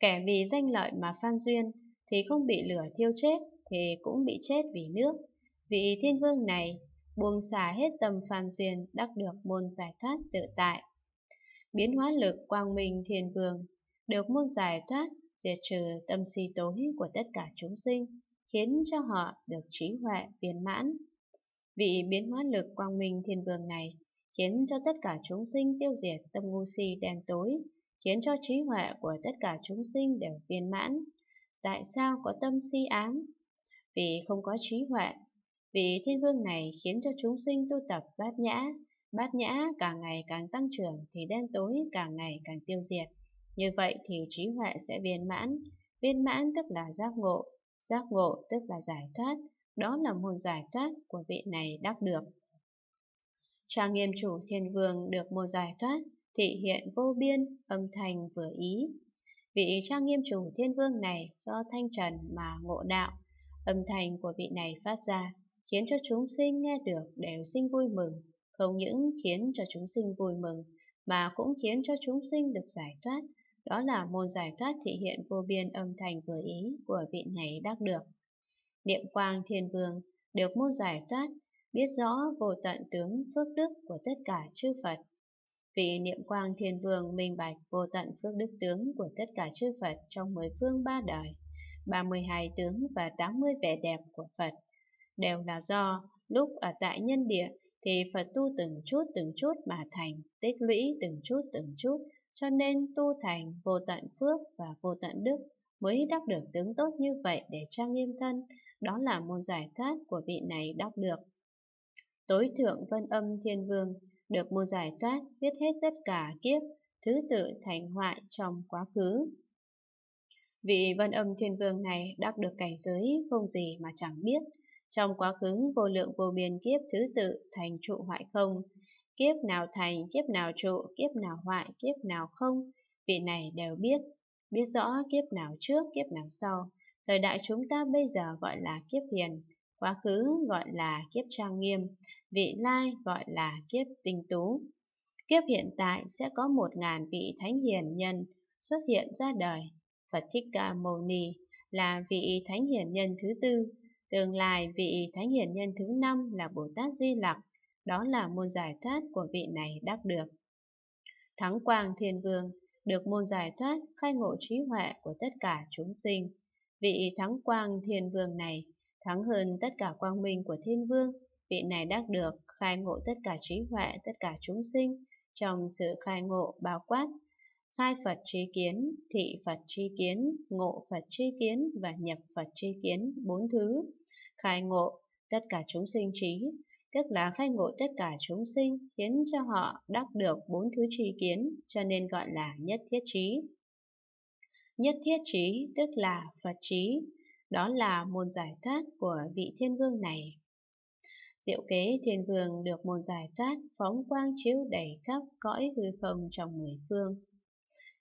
Kẻ vì danh lợi mà phan duyên thì không bị lửa thiêu chết thì cũng bị chết vì nước. Vị thiên vương này buông xả hết tầm phan duyên đắc được môn giải thoát tự tại. Biến hóa lực quang minh thiên vương được môn giải thoát diệt trừ tâm si tối của tất cả chúng sinh, khiến cho họ được trí huệ viên mãn. Vị biến hóa lực quang minh thiên vương này khiến cho tất cả chúng sinh tiêu diệt tâm ngu si đen tối, khiến cho trí huệ của tất cả chúng sinh đều viên mãn. Tại sao có tâm si ám? Vì không có trí huệ. Vì thiên vương này khiến cho chúng sinh tu tập bát nhã. Bát nhã càng ngày càng tăng trưởng thì đen tối càng ngày càng tiêu diệt. Như vậy thì trí huệ sẽ viên mãn. Viên mãn tức là giác ngộ. Giác ngộ tức là giải thoát. Đó là môn giải thoát của vị này đắc được. Trang nghiêm chủ thiên vương được môn giải thoát thị hiện vô biên, âm thanh vừa ý. Vị trang nghiêm chủ thiên vương này do thanh trần mà ngộ đạo, âm thanh của vị này phát ra, khiến cho chúng sinh nghe được đều sinh vui mừng, không những khiến cho chúng sinh vui mừng, mà cũng khiến cho chúng sinh được giải thoát, đó là môn giải thoát thị hiện vô biên âm thanh vừa ý của vị này đắc được. Niệm quang thiên vương được môn giải thoát, biết rõ vô tận tướng phước đức của tất cả chư Phật vì niệm quang thiên vương minh bạch vô tận phước đức tướng của tất cả chư Phật trong mười phương ba đời, 32 tướng và 80 vẻ đẹp của Phật, đều là do lúc ở tại nhân địa thì Phật tu từng chút từng chút mà thành, tích lũy từng chút từng chút, cho nên tu thành vô tận phước và vô tận đức mới đắc được tướng tốt như vậy để trang nghiêm thân, đó là môn giải thoát của vị này đắc được. Tối thượng vân âm thiên vương được một giải thoát biết hết tất cả kiếp, thứ tự thành hoại trong quá khứ. Vị vân âm thiên vương này đắc được cảnh giới không gì mà chẳng biết, trong quá khứ vô lượng vô biên kiếp thứ tự thành trụ hoại không, kiếp nào thành, kiếp nào trụ, kiếp nào hoại, kiếp nào không, vị này đều biết, biết rõ kiếp nào trước, kiếp nào sau. Thời đại chúng ta bây giờ gọi là kiếp hiền, Quá khứ gọi là kiếp trang nghiêm, vị lai gọi là kiếp tinh tú. Kiếp hiện tại sẽ có một ngàn vị thánh hiền nhân xuất hiện ra đời. Phật Thích Ca Mâu Ni là vị thánh hiền nhân thứ tư, tương lai vị thánh hiền nhân thứ năm là Bồ Tát Di Lặc, đó là môn giải thoát của vị này đắc được. Thắng Quang Thiên Vương được môn giải thoát khai ngộ trí huệ của tất cả chúng sinh. Vị Thắng Quang Thiên Vương này thắng hơn tất cả quang minh của thiên vương. Vị này đắc được khai ngộ tất cả trí huệ, tất cả chúng sinh trong sự khai ngộ bao quát, khai Phật trí kiến, thị Phật trí kiến, ngộ Phật trí kiến và nhập Phật trí kiến bốn thứ. Khai ngộ tất cả chúng sinh trí, tức là khai ngộ tất cả chúng sinh khiến cho họ đắc được bốn thứ trí kiến, cho nên gọi là nhất thiết trí. Nhất thiết trí tức là Phật trí, đó là môn giải thoát của vị thiên vương này. Diệu kế thiên vương được môn giải thoát phóng quang chiếu đầy khắp cõi hư không trong mười phương.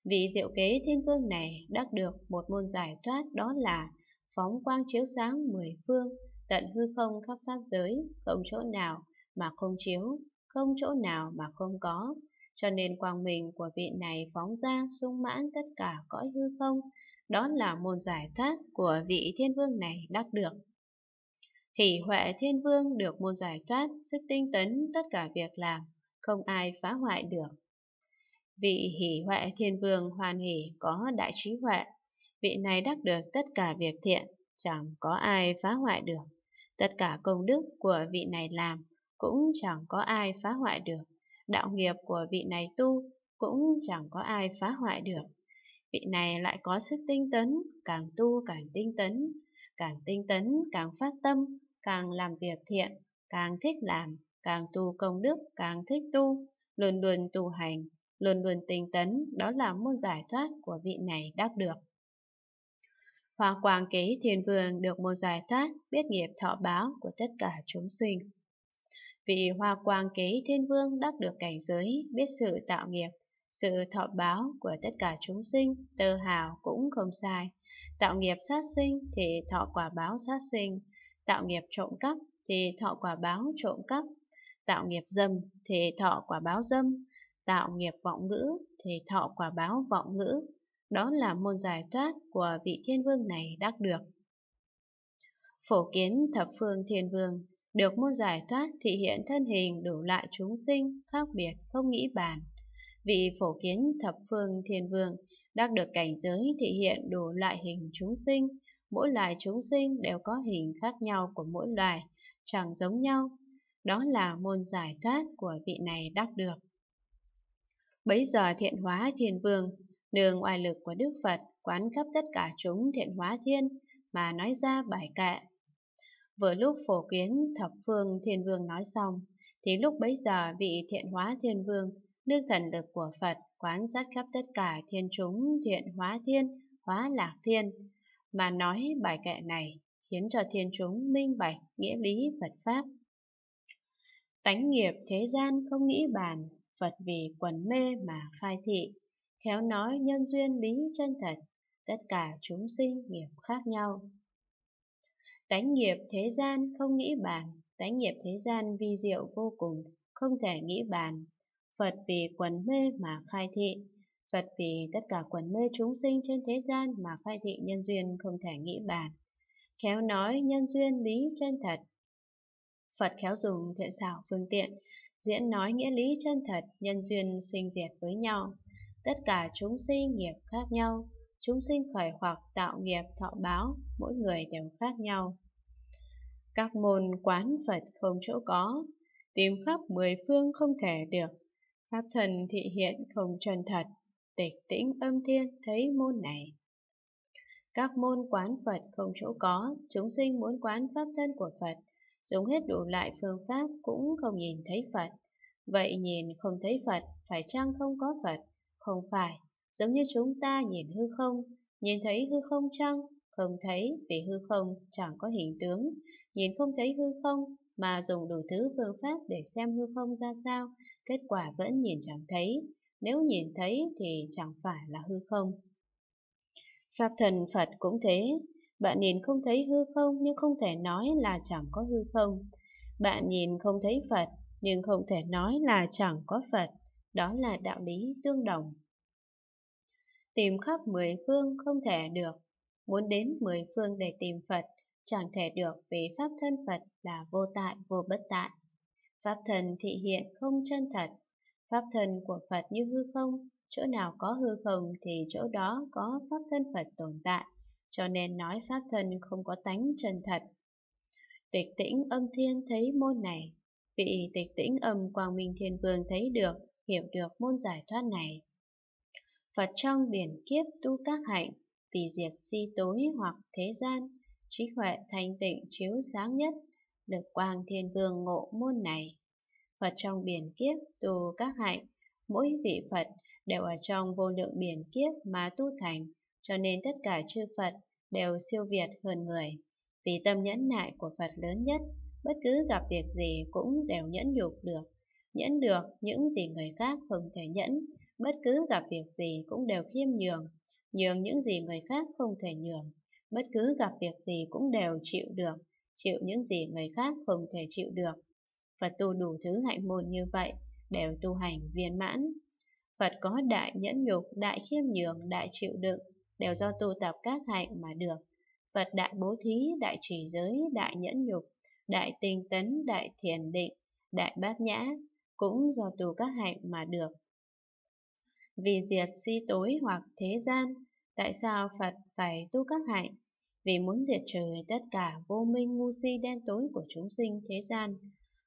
Vị diệu kế thiên vương này đắc được một môn giải thoát đó là phóng quang chiếu sáng mười phương, tận hư không khắp pháp giới, không chỗ nào mà không chiếu, không chỗ nào mà không có. Cho nên quang minh của vị này phóng ra sung mãn tất cả cõi hư không, đó là môn giải thoát của vị thiên vương này đắc được. Hỷ huệ thiên vương được môn giải thoát, sức tinh tấn tất cả việc làm, không ai phá hoại được. Vị hỷ huệ thiên vương hoàn hỷ có đại trí huệ, vị này đắc được tất cả việc thiện, chẳng có ai phá hoại được. Tất cả công đức của vị này làm cũng chẳng có ai phá hoại được. Đạo nghiệp của vị này tu cũng chẳng có ai phá hoại được. Vị này lại có sức tinh tấn, càng tu càng tinh tấn, càng tinh tấn càng phát tâm, càng làm việc thiện, càng thích làm, càng tu công đức, càng thích tu, luôn luôn tu hành, luôn luôn tinh tấn, đó là môn giải thoát của vị này đắc được. Hoa quang kế thiên vương được môn giải thoát, biết nghiệp thọ báo của tất cả chúng sinh. Vị hoa quang kế thiên vương đắc được cảnh giới, biết sự tạo nghiệp, sự thọ báo của tất cả chúng sinh tơ hào cũng không sai. Tạo nghiệp sát sinh thì thọ quả báo sát sinh, tạo nghiệp trộm cắp thì thọ quả báo trộm cắp, tạo nghiệp dâm thì thọ quả báo dâm, tạo nghiệp vọng ngữ thì thọ quả báo vọng ngữ. Đó là môn giải thoát của vị thiên vương này đắc được. Phổ kiến thập phương thiên vương được môn giải thoát thị hiện thân hình đủ loại chúng sinh khác biệt không nghĩ bàn vị phổ kiến thập phương thiên vương đắc được cảnh giới thị hiện đủ loại hình chúng sinh, mỗi loài chúng sinh đều có hình khác nhau của mỗi loài, chẳng giống nhau. Đó là môn giải thoát của vị này đắc được. Bấy giờ thiện hóa thiên vương, nương oai lực của Đức Phật quán khắp tất cả chúng thiện hóa thiên mà nói ra bài kệ. Vừa lúc phổ kiến thập phương thiên vương nói xong, thì lúc bấy giờ vị thiện hóa thiên vương Nước thần lực của Phật quán sát khắp tất cả thiên chúng thiện hóa thiên, hóa lạc thiên. Mà nói bài kệ này khiến cho thiên chúng minh bạch nghĩa lý Phật Pháp. Tánh nghiệp thế gian không nghĩ bàn, Phật vì quần mê mà khai thị. Khéo nói nhân duyên lý chân thật, tất cả chúng sinh nghiệp khác nhau. Tánh nghiệp thế gian không nghĩ bàn, tánh nghiệp thế gian vi diệu vô cùng, không thể nghĩ bàn, Phật vì quần mê mà khai thị. Phật vì tất cả quần mê chúng sinh trên thế gian mà khai thị nhân duyên không thể nghĩ bàn. Khéo nói nhân duyên lý chân thật. Phật khéo dùng thiện xảo phương tiện, diễn nói nghĩa lý chân thật, nhân duyên sinh diệt với nhau. Tất cả chúng sinh nghiệp khác nhau, chúng sinh khởi hoặc tạo nghiệp thọ báo, mỗi người đều khác nhau. Các môn quán Phật không chỗ có, tìm khắp mười phương không thể được, Pháp thần thị hiện không chân thật, tịch tĩnh âm thiên thấy môn này. Các môn quán Phật không chỗ có, chúng sinh muốn quán pháp thân của Phật, dùng hết đủ loại phương pháp cũng không nhìn thấy Phật. Vậy nhìn không thấy Phật, phải chăng không có Phật? Không phải, giống như chúng ta nhìn hư không, nhìn thấy hư không chăng? Không thấy, vì hư không chẳng có hình tướng, nhìn không thấy hư không, mà dùng đủ thứ phương pháp để xem hư không ra sao, kết quả vẫn nhìn chẳng thấy, nếu nhìn thấy thì chẳng phải là hư không. Pháp thần Phật cũng thế, bạn nhìn không thấy hư không nhưng không thể nói là chẳng có hư không. Bạn nhìn không thấy Phật nhưng không thể nói là chẳng có Phật, đó là đạo lý tương đồng. Tìm khắp mười phương không thể được, muốn đến mười phương để tìm Phật chẳng thể được vì pháp thân Phật là vô tại vô bất tại. Pháp thân thị hiện không chân thật, pháp thân của Phật như hư không, chỗ nào có hư không thì chỗ đó có pháp thân Phật tồn tại, cho nên nói pháp thân không có tánh chân thật. Tịch tĩnh âm thiên thấy môn này, vị tịch tĩnh âm quang minh thiên vương thấy được, hiểu được môn giải thoát này. Phật trong biển kiếp tu các hạnh, vì diệt si tối hoặc thế gian, trí huệ thanh tịnh chiếu sáng nhất, được quang thiên vương ngộ môn này. Phật trong biển kiếp tu các hạnh, mỗi vị Phật đều ở trong vô lượng biển kiếp mà tu thành, cho nên tất cả chư Phật đều siêu việt hơn người. Vì tâm nhẫn nại của Phật lớn nhất, bất cứ gặp việc gì cũng đều nhẫn nhục được. Nhẫn được những gì người khác không thể nhẫn, bất cứ gặp việc gì cũng đều khiêm nhường, nhường những gì người khác không thể nhường bất cứ gặp việc gì cũng đều chịu được, chịu những gì người khác không thể chịu được. Phật tu đủ thứ hạnh môn như vậy, đều tu hành viên mãn. Phật có đại nhẫn nhục, đại khiêm nhường, đại chịu đựng, đều do tu tập các hạnh mà được. Phật đại bố thí, đại trì giới, đại nhẫn nhục, đại tinh tấn, đại thiền định, đại bát nhã, cũng do tu các hạnh mà được. Vì diệt si tối hoặc thế gian, tại sao Phật phải tu các hạnh? vì muốn diệt trừ tất cả vô minh ngu si đen tối của chúng sinh thế gian.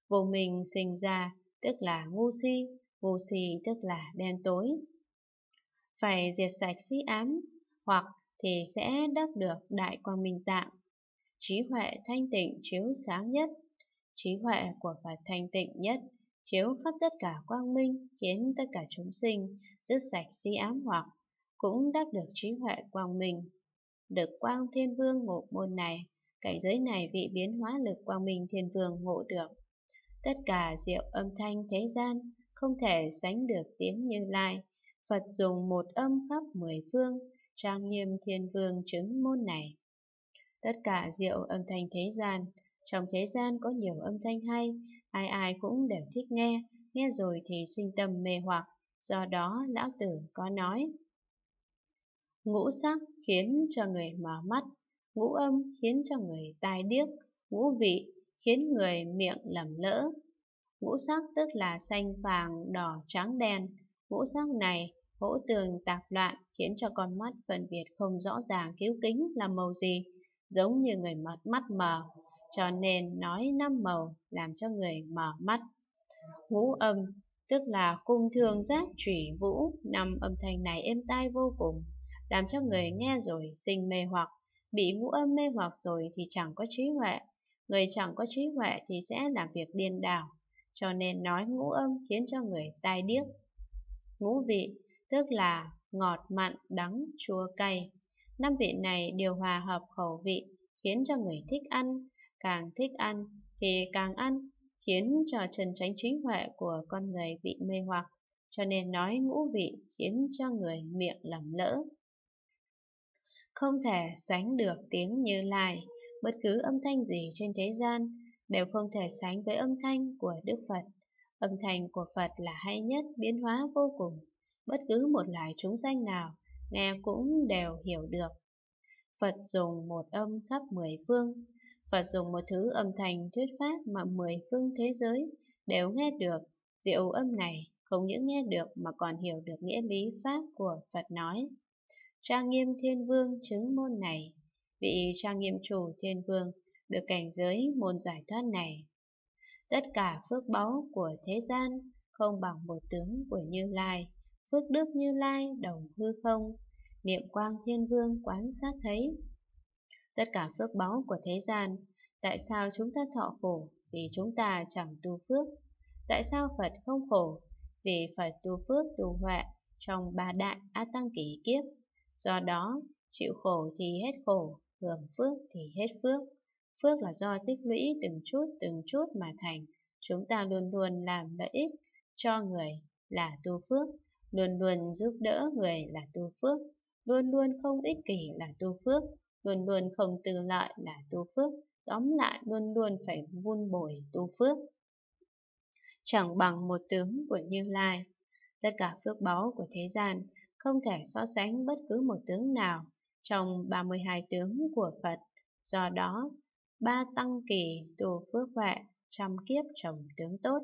Vô minh sinh ra tức là ngu si, ngu si tức là đen tối. Phải diệt sạch si ám, hoặc thì sẽ đắc được đại quang minh tạng. Trí huệ thanh tịnh chiếu sáng nhất, trí huệ của Phật thanh tịnh nhất, chiếu khắp tất cả quang minh, khiến tất cả chúng sinh dứt sạch si ám hoặc, cũng đắc được trí huệ quang minh được quang thiên vương ngộ môn này, cảnh giới này vị biến hóa lực quang minh thiên vương ngộ được. Tất cả diệu âm thanh thế gian, không thể sánh được tiếng như lai. Phật dùng một âm khắp mười phương, trang nghiêm thiên vương chứng môn này. Tất cả diệu âm thanh thế gian, trong thế gian có nhiều âm thanh hay, ai ai cũng đều thích nghe, nghe rồi thì sinh tâm mê hoặc, do đó lão tử có nói. Ngũ sắc khiến cho người mở mắt, ngũ âm khiến cho người tai điếc, ngũ vị khiến người miệng lầm lỡ. Ngũ sắc tức là xanh vàng, đỏ, trắng, đen. Ngũ sắc này hỗ tường tạp loạn khiến cho con mắt phân biệt không rõ ràng cứu kính là màu gì, giống như người mật mắt mờ, cho nên nói năm màu làm cho người mở mắt. Ngũ âm tức là cung thường giác trủy vũ, năm âm thanh này êm tai vô cùng, làm cho người nghe rồi sinh mê hoặc. Bị ngũ âm mê hoặc rồi thì chẳng có trí huệ, người chẳng có trí huệ thì sẽ làm việc điên đảo, cho nên nói ngũ âm khiến cho người tai điếc. Ngũ vị, tức là ngọt, mặn, đắng, chua, cay. Năm vị này điều hòa hợp khẩu vị, khiến cho người thích ăn, càng thích ăn thì càng ăn, khiến cho trần tránh trí huệ của con người bị mê hoặc, cho nên nói ngũ vị khiến cho người miệng lầm lỡ không thể sánh được tiếng Như Lai, bất cứ âm thanh gì trên thế gian đều không thể sánh với âm thanh của Đức Phật. Âm thanh của Phật là hay nhất, biến hóa vô cùng, bất cứ một loài chúng sanh nào nghe cũng đều hiểu được. Phật dùng một âm khắp mười phương, Phật dùng một thứ âm thanh thuyết pháp mà mười phương thế giới đều nghe được, diệu âm này không những nghe được mà còn hiểu được nghĩa lý pháp của Phật nói trang nghiêm thiên vương chứng môn này, vị trang nghiêm chủ thiên vương được cảnh giới môn giải thoát này. Tất cả phước báu của thế gian không bằng một tướng của Như Lai, phước đức Như Lai đồng hư không, niệm quang thiên vương quán sát thấy. Tất cả phước báu của thế gian, tại sao chúng ta thọ khổ vì chúng ta chẳng tu phước? Tại sao Phật không khổ? Vì Phật tu phước tu huệ trong ba đại A Tăng kỷ kiếp. Do đó, chịu khổ thì hết khổ, hưởng phước thì hết phước. Phước là do tích lũy từng chút từng chút mà thành. Chúng ta luôn luôn làm lợi ích cho người là tu phước, luôn luôn giúp đỡ người là tu phước, luôn luôn không ích kỷ là tu phước, luôn luôn không tư lợi là tu phước, tóm lại luôn luôn phải vun bồi tu phước. Chẳng bằng một tướng của Như Lai, tất cả phước báu của thế gian không thể so sánh bất cứ một tướng nào trong 32 tướng của Phật. Do đó, ba tăng kỳ tu phước huệ trăm kiếp trồng tướng tốt.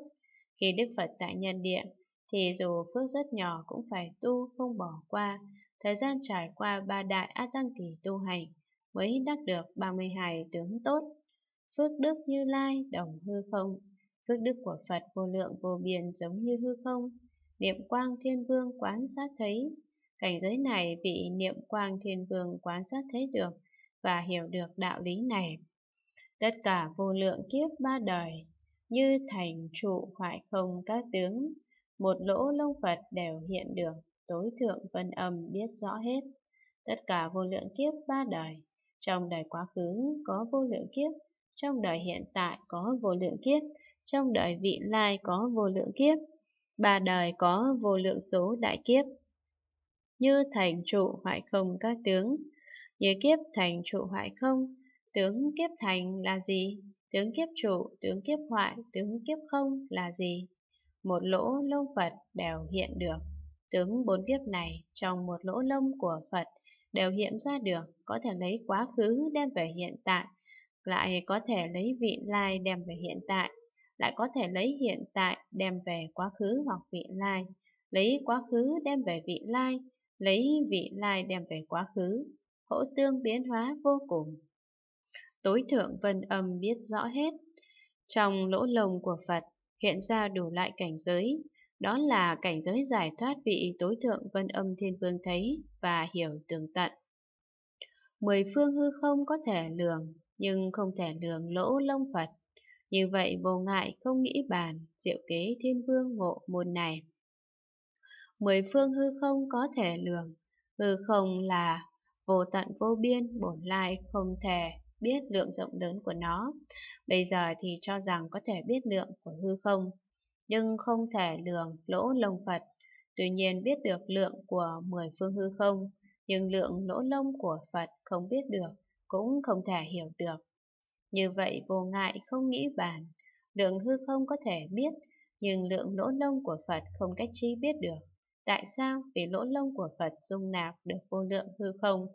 Khi Đức Phật tại nhân địa, thì dù phước rất nhỏ cũng phải tu không bỏ qua, thời gian trải qua ba đại A Tăng Kỳ tu hành mới đắc được 32 tướng tốt. Phước đức như lai đồng hư không, phước đức của Phật vô lượng vô biên giống như hư không. Niệm quang thiên vương quán sát thấy, Cảnh giới này vị niệm quang thiên vương quan sát thấy được và hiểu được đạo lý này. Tất cả vô lượng kiếp ba đời, như thành trụ hoại không các tướng, một lỗ lông Phật đều hiện được, tối thượng vân âm biết rõ hết. Tất cả vô lượng kiếp ba đời, trong đời quá khứ có vô lượng kiếp, trong đời hiện tại có vô lượng kiếp, trong đời vị lai có vô lượng kiếp, ba đời có vô lượng số đại kiếp như thành trụ hoại không các tướng. Như kiếp thành trụ hoại không, tướng kiếp thành là gì? Tướng kiếp trụ, tướng kiếp hoại, tướng kiếp không là gì? Một lỗ lông Phật đều hiện được. Tướng bốn kiếp này trong một lỗ lông của Phật đều hiện ra được, có thể lấy quá khứ đem về hiện tại, lại có thể lấy vị lai đem về hiện tại, lại có thể lấy hiện tại đem về quá khứ hoặc vị lai, lấy quá khứ đem về vị lai, lấy vị lai đem về quá khứ, hỗ tương biến hóa vô cùng. Tối thượng vân âm biết rõ hết, trong lỗ lồng của Phật hiện ra đủ lại cảnh giới, đó là cảnh giới giải thoát vị tối thượng vân âm thiên vương thấy và hiểu tường tận. Mười phương hư không có thể lường, nhưng không thể lường lỗ lông Phật. Như vậy vô ngại không nghĩ bàn, diệu kế thiên vương ngộ môn này mười phương hư không có thể lường, hư không là vô tận vô biên, bổn lai không thể biết lượng rộng lớn của nó. Bây giờ thì cho rằng có thể biết lượng của hư không, nhưng không thể lường lỗ lông Phật. Tuy nhiên biết được lượng của mười phương hư không, nhưng lượng lỗ lông của Phật không biết được, cũng không thể hiểu được. Như vậy vô ngại không nghĩ bàn, lượng hư không có thể biết, nhưng lượng lỗ lông của Phật không cách trí biết được. Tại sao? Vì lỗ lông của Phật dung nạp được vô lượng hư không.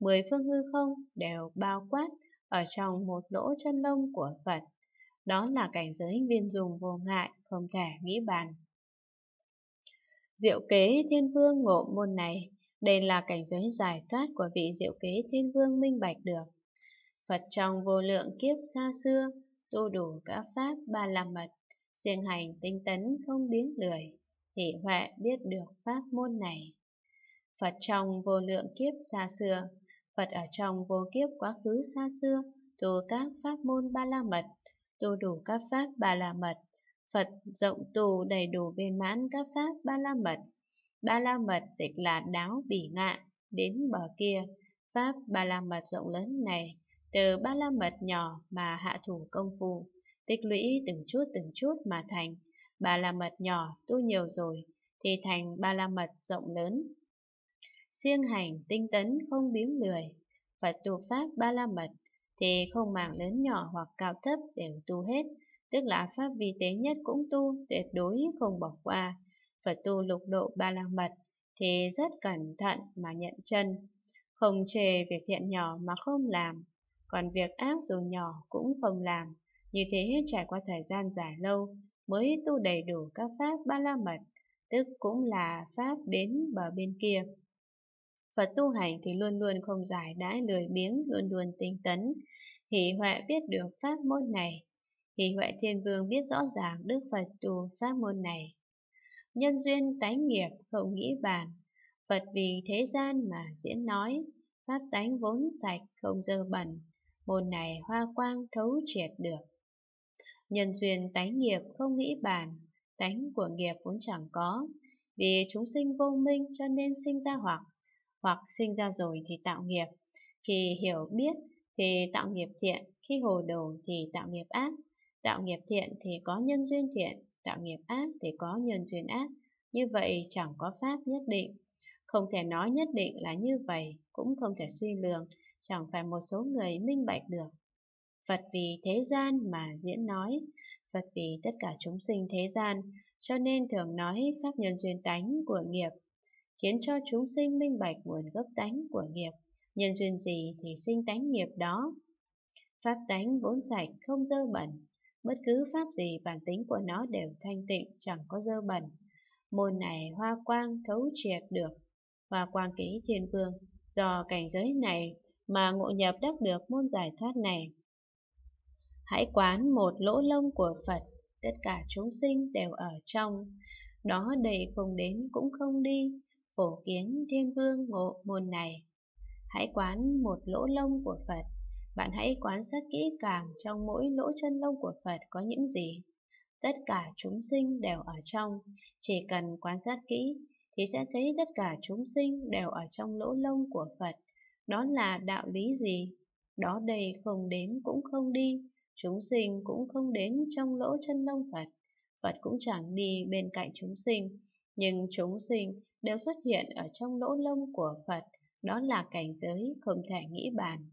Mười phương hư không đều bao quát ở trong một lỗ chân lông của Phật. Đó là cảnh giới viên dùng vô ngại, không thể nghĩ bàn. Diệu kế thiên vương ngộ môn này, đây là cảnh giới giải thoát của vị diệu kế thiên vương minh bạch được. Phật trong vô lượng kiếp xa xưa, tu đủ các pháp ba la mật siêng hành tinh tấn không biến lười, hỷ huệ biết được pháp môn này. Phật trong vô lượng kiếp xa xưa, Phật ở trong vô kiếp quá khứ xa xưa, tu các pháp môn ba la mật, tu đủ các pháp ba la mật. Phật rộng tu đầy đủ viên mãn các pháp ba la mật. Ba la mật dịch là đáo bỉ ngạn, đến bờ kia. Pháp ba la mật rộng lớn này, từ ba la mật nhỏ mà hạ thủ công phu tích lũy từng chút từng chút mà thành. Bà la mật nhỏ, tu nhiều rồi, thì thành ba la mật rộng lớn. Siêng hành, tinh tấn, không biếng lười. Phật tu pháp ba la mật thì không màng lớn nhỏ hoặc cao thấp đều tu hết, tức là pháp vi tế nhất cũng tu, tuyệt đối không bỏ qua. Phật tu lục độ ba la mật thì rất cẩn thận mà nhận chân, không chề việc thiện nhỏ mà không làm, còn việc ác dù nhỏ cũng không làm. Như thế trải qua thời gian dài lâu mới tu đầy đủ các pháp ba la mật, tức cũng là pháp đến bờ bên kia. Phật tu hành thì luôn luôn không giải đãi lười biếng, luôn luôn tinh tấn. Hỷ Huệ biết được pháp môn này. Hỷ Huệ Thiên Vương biết rõ ràng Đức Phật tu pháp môn này. Nhân duyên tánh nghiệp không nghĩ bàn. Phật vì thế gian mà diễn nói, pháp tánh vốn sạch không dơ bẩn. Môn này hoa quang thấu triệt được. Nhân duyên tánh nghiệp không nghĩ bàn, tánh của nghiệp vốn chẳng có, vì chúng sinh vô minh cho nên sinh ra hoặc, hoặc sinh ra rồi thì tạo nghiệp. Khi hiểu biết thì tạo nghiệp thiện, khi hồ đồ thì tạo nghiệp ác. Tạo nghiệp thiện thì có nhân duyên thiện, tạo nghiệp ác thì có nhân duyên ác. Như vậy chẳng có pháp nhất định. Không thể nói nhất định là như vậy, cũng không thể suy lường, chẳng phải một số người minh bạch được Phật vì thế gian mà diễn nói, Phật vì tất cả chúng sinh thế gian, cho nên thường nói pháp nhân duyên tánh của nghiệp, khiến cho chúng sinh minh bạch nguồn gốc tánh của nghiệp, nhân duyên gì thì sinh tánh nghiệp đó. Pháp tánh vốn sạch, không dơ bẩn, bất cứ pháp gì bản tính của nó đều thanh tịnh, chẳng có dơ bẩn. Môn này hoa quang thấu triệt được, hoa quang ký thiên vương, do cảnh giới này mà ngộ nhập đắc được môn giải thoát này. Hãy quán một lỗ lông của Phật, tất cả chúng sinh đều ở trong. Đó đầy không đến cũng không đi, phổ kiến thiên vương ngộ môn này. Hãy quán một lỗ lông của Phật, bạn hãy quan sát kỹ càng trong mỗi lỗ chân lông của Phật có những gì. Tất cả chúng sinh đều ở trong, chỉ cần quan sát kỹ thì sẽ thấy tất cả chúng sinh đều ở trong lỗ lông của Phật. Đó là đạo lý gì? Đó đầy không đến cũng không đi, Chúng sinh cũng không đến trong lỗ chân lông Phật, Phật cũng chẳng đi bên cạnh chúng sinh, nhưng chúng sinh đều xuất hiện ở trong lỗ lông của Phật, đó là cảnh giới không thể nghĩ bàn.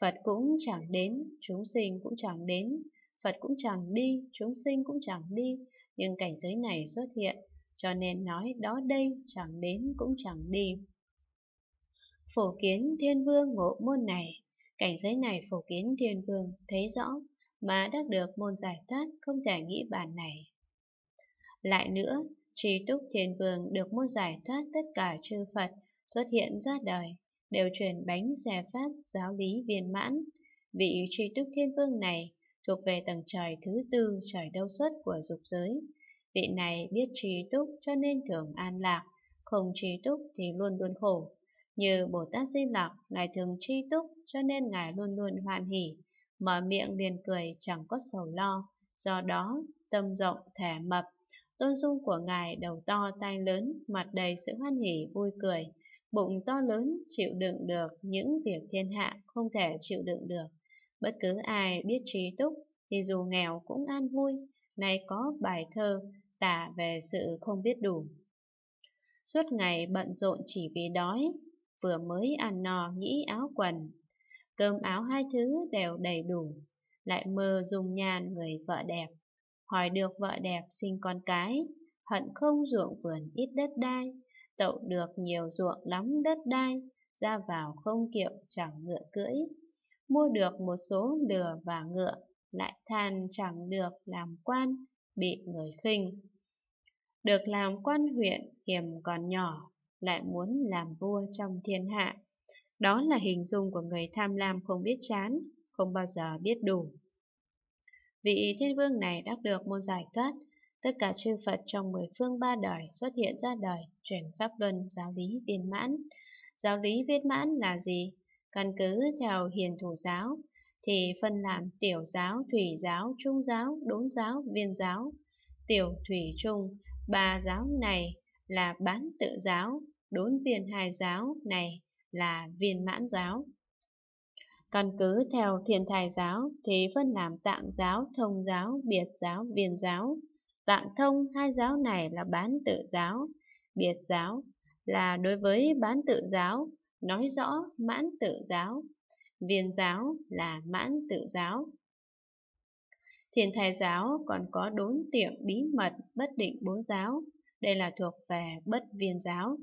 Phật cũng chẳng đến, chúng sinh cũng chẳng đến, Phật cũng chẳng đi, chúng sinh cũng chẳng đi, nhưng cảnh giới này xuất hiện, cho nên nói đó đây chẳng đến cũng chẳng đi. Phổ kiến thiên vương ngộ môn này, Cảnh giới này phổ kiến thiên vương thấy rõ mà đắc được môn giải thoát không thể nghĩ bàn này. Lại nữa, trì túc thiên vương được môn giải thoát tất cả chư Phật xuất hiện ra đời, đều truyền bánh xe pháp giáo lý viên mãn. Vị trì túc thiên vương này thuộc về tầng trời thứ tư trời đâu xuất của dục giới. Vị này biết trì túc cho nên thường an lạc, không trì túc thì luôn luôn khổ. Như Bồ Tát Di Lặc, Ngài thường tri túc cho nên Ngài luôn luôn hoan hỉ, mở miệng liền cười chẳng có sầu lo, do đó tâm rộng thẻ mập, tôn dung của Ngài đầu to tai lớn, mặt đầy sự hoan hỉ vui cười, bụng to lớn chịu đựng được những việc thiên hạ không thể chịu đựng được. Bất cứ ai biết trí túc thì dù nghèo cũng an vui, nay có bài thơ tả về sự không biết đủ. Suốt ngày bận rộn chỉ vì đói, vừa mới ăn no nghĩ áo quần. Cơm áo hai thứ đều đầy đủ, lại mơ dùng nhàn người vợ đẹp. Hỏi được vợ đẹp sinh con cái, hận không ruộng vườn ít đất đai, tậu được nhiều ruộng lắm đất đai, ra vào không kiệu chẳng ngựa cưỡi. Mua được một số lừa và ngựa, lại than chẳng được làm quan, bị người khinh. Được làm quan huyện hiểm còn nhỏ, lại muốn làm vua trong thiên hạ. Đó là hình dung của người tham lam không biết chán, không bao giờ biết đủ. Vị thiên vương này đã được môn giải thoát, tất cả chư Phật trong mười phương ba đời xuất hiện ra đời, chuyển pháp luân giáo lý viên mãn. Giáo lý viên mãn là gì? Căn cứ theo hiền thủ giáo, thì phân làm tiểu giáo, thủy giáo, trung giáo, đốn giáo, viên giáo. Tiểu, thủy, trung, ba giáo này là bán tự giáo, đốn viên hai giáo này là viên mãn giáo. Căn cứ theo thiên thai giáo thì phân làm tạng giáo, thông giáo, biệt giáo, viên giáo. Tạng thông hai giáo này là bán tự giáo, biệt giáo là đối với bán tự giáo, nói rõ mãn tự giáo, viên giáo là mãn tự giáo. Thiền thai giáo còn có đốn tiệm bí mật bất định bốn giáo, đây là thuộc về bất viên giáo.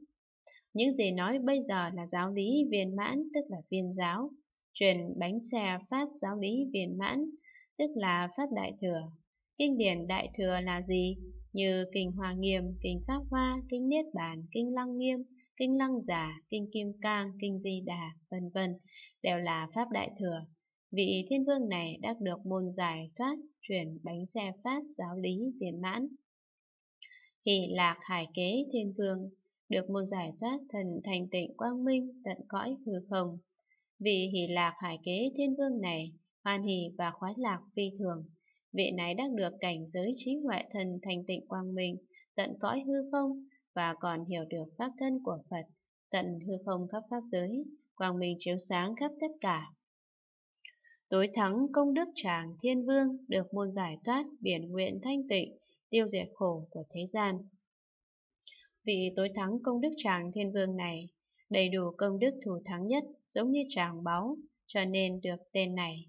Những gì nói bây giờ là giáo lý viên mãn tức là viên giáo, truyền bánh xe pháp giáo lý viên mãn tức là pháp đại thừa. Kinh điển đại thừa là gì? Như kinh hòa Nghiêm, kinh Pháp Hoa, kinh Niết Bàn, kinh Lăng Nghiêm, kinh Lăng Giả, kinh Kim Cang, kinh Di Đà, vân vân đều là pháp đại thừa. Vị thiên vương này đã được môn giải thoát truyền bánh xe pháp giáo lý viên mãn. Hỷ lạc hải kế thiên vương được một giải thoát thần thành tịnh quang minh tận cõi hư không. Vì hỷ lạc hải kế thiên vương này, hoan hỷ và khoái lạc phi thường, vị này đang được cảnh giới trí huệ thần thành tịnh quang minh, tận cõi hư không và còn hiểu được pháp thân của Phật, tận hư không khắp pháp giới, quang minh chiếu sáng khắp tất cả. Tối thắng công đức tràng thiên vương được môn giải thoát biển nguyện thanh tịnh, tiêu diệt khổ của thế gian vị tối thắng công đức tràng thiên vương này đầy đủ công đức thủ thắng nhất giống như tràng báu, cho nên được tên này.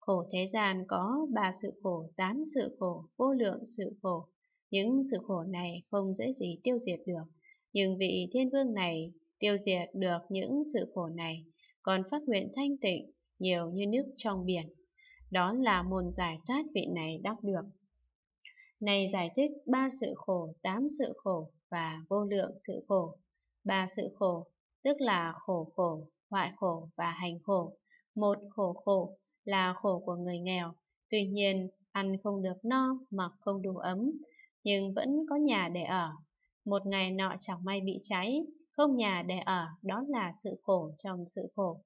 Khổ thế gian có ba sự khổ, tám sự khổ, vô lượng sự khổ. Những sự khổ này không dễ gì tiêu diệt được, nhưng vị thiên vương này tiêu diệt được những sự khổ này, còn phát nguyện thanh tịnh, nhiều như nước trong biển. Đó là môn giải thoát vị này đắc được. Này giải thích ba sự khổ, tám sự khổ, và vô lượng sự khổ. Ba sự khổ, tức là khổ khổ, hoại khổ và hành khổ. Một khổ khổ là khổ của người nghèo, tuy nhiên ăn không được no, mặc không đủ ấm, nhưng vẫn có nhà để ở. Một ngày nọ chẳng may bị cháy, không nhà để ở, đó là sự khổ trong sự khổ.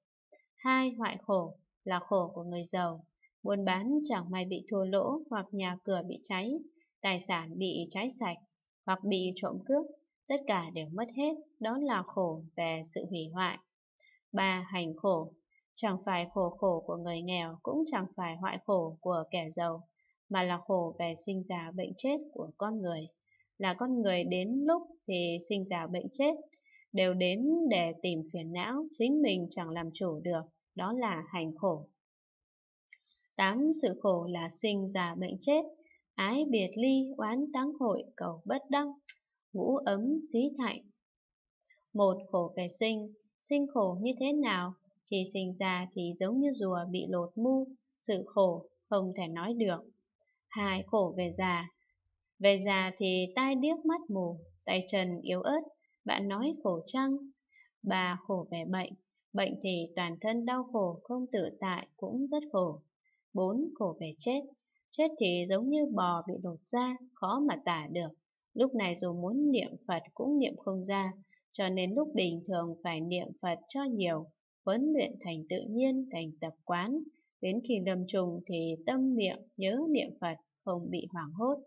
Hai hoại khổ là khổ của người giàu, buôn bán chẳng may bị thua lỗ hoặc nhà cửa bị cháy, tài sản bị cháy sạch, hoặc bị trộm cướp, tất cả đều mất hết, đó là khổ về sự hủy hoại. 3. Hành khổ Chẳng phải khổ khổ của người nghèo cũng chẳng phải hoại khổ của kẻ giàu, mà là khổ về sinh già bệnh chết của con người. Là con người đến lúc thì sinh già bệnh chết, đều đến để tìm phiền não, chính mình chẳng làm chủ được, đó là hành khổ. 8. Sự khổ là sinh già bệnh chết ái biệt ly oán táng hội cầu bất đăng ngũ ấm xí thạnh một khổ về sinh sinh khổ như thế nào khi sinh ra thì giống như rùa bị lột mu sự khổ không thể nói được hai khổ về già về già thì tai điếc mắt mù tay chân yếu ớt bạn nói khổ chăng ba khổ về bệnh bệnh thì toàn thân đau khổ không tự tại cũng rất khổ bốn khổ về chết Chết thì giống như bò bị đột ra, khó mà tả được. Lúc này dù muốn niệm Phật cũng niệm không ra, cho nên lúc bình thường phải niệm Phật cho nhiều, huấn luyện thành tự nhiên, thành tập quán. Đến khi lâm trùng thì tâm miệng nhớ niệm Phật, không bị hoảng hốt.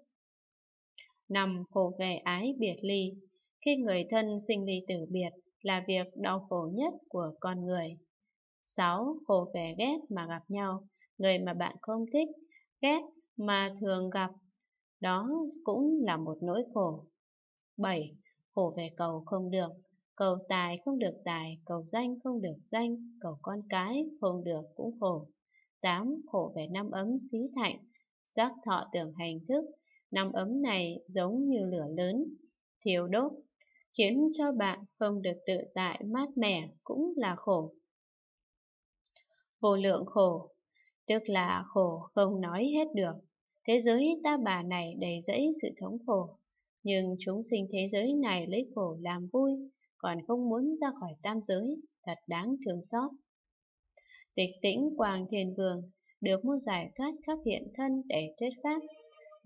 Năm khổ về ái biệt ly Khi người thân sinh ly tử biệt là việc đau khổ nhất của con người. 6. Khổ về ghét mà gặp nhau Người mà bạn không thích ghét mà thường gặp. Đó cũng là một nỗi khổ. 7. Khổ về cầu không được. Cầu tài không được tài, cầu danh không được danh, cầu con cái không được cũng khổ. 8. Khổ về năm ấm xí thạnh, giác thọ tưởng hành thức. Năm ấm này giống như lửa lớn, thiếu đốt, khiến cho bạn không được tự tại mát mẻ cũng là khổ. Vô lượng khổ Tức là khổ không nói hết được. Thế giới ta bà này đầy rẫy sự thống khổ. Nhưng chúng sinh thế giới này lấy khổ làm vui, còn không muốn ra khỏi tam giới, thật đáng thương xót. Tịch tĩnh Quang Thiên Vương được một giải thoát khắp hiện thân để thuyết pháp.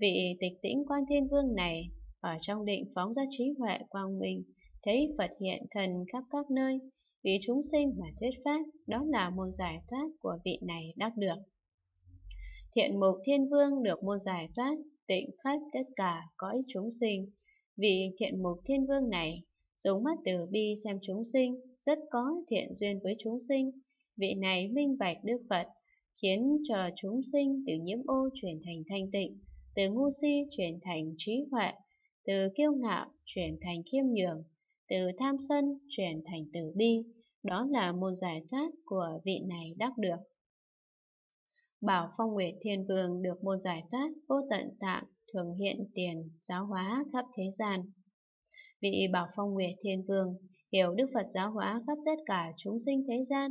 Vị tịch tĩnh Quang Thiên Vương này ở trong định phóng ra trí huệ quang minh, thấy Phật hiện thần khắp các nơi, vì chúng sinh mà thuyết pháp, đó là một giải thoát của vị này đắc được. Thiện mục thiên vương được môn giải thoát, tịnh khắp tất cả cõi chúng sinh. vì thiện mục thiên vương này, dùng mắt từ bi xem chúng sinh, rất có thiện duyên với chúng sinh. Vị này minh bạch Đức Phật, khiến cho chúng sinh từ nhiễm ô chuyển thành thanh tịnh, từ ngu si chuyển thành trí huệ, từ kiêu ngạo chuyển thành khiêm nhường, từ tham sân chuyển thành từ bi. Đó là môn giải thoát của vị này đắc được bảo phong nguyệt thiên vương được môn giải thoát vô tận tạng thường hiện tiền giáo hóa khắp thế gian. Vị bảo phong nguyệt thiên vương hiểu Đức Phật giáo hóa khắp tất cả chúng sinh thế gian,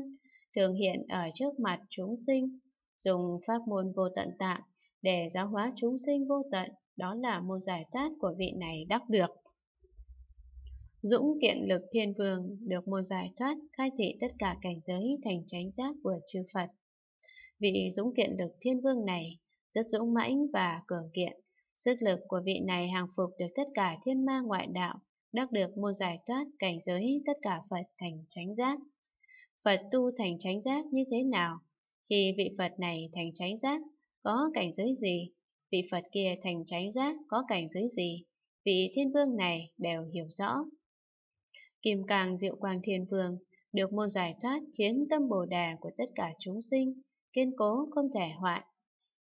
thường hiện ở trước mặt chúng sinh, dùng pháp môn vô tận tạng để giáo hóa chúng sinh vô tận, đó là môn giải thoát của vị này đắc được. Dũng kiện lực thiên vương được môn giải thoát khai thị tất cả cảnh giới thành chánh giác của chư Phật. Vị dũng kiện lực thiên vương này rất dũng mãnh và cường kiện. Sức lực của vị này hàng phục được tất cả thiên ma ngoại đạo, đắc được môn giải thoát cảnh giới tất cả Phật thành chánh giác. Phật tu thành chánh giác như thế nào? Khi vị Phật này thành chánh giác, có cảnh giới gì? Vị Phật kia thành chánh giác có cảnh giới gì? Vị thiên vương này đều hiểu rõ. Kim Càng Diệu Quang Thiên Vương được môn giải thoát khiến tâm Bồ Đà của tất cả chúng sinh kiên cố không thể hoại.